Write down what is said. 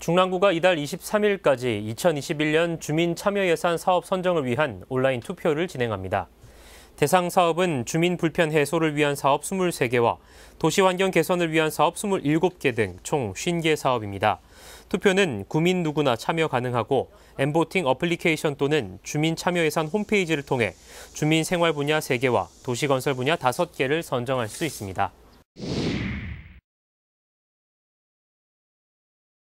중랑구가 이달 23일까지 2021년 주민 참여 예산 사업 선정을 위한 온라인 투표를 진행합니다. 대상 사업은 주민 불편 해소를 위한 사업 23개와 도시 환경 개선을 위한 사업 27개 등 총 50개 사업입니다. 투표는 구민 누구나 참여 가능하고 엠보팅 어플리케이션 또는 주민 참여 예산 홈페이지를 통해 주민 생활 분야 3개와 도시 건설 분야 5개를 선정할 수 있습니다.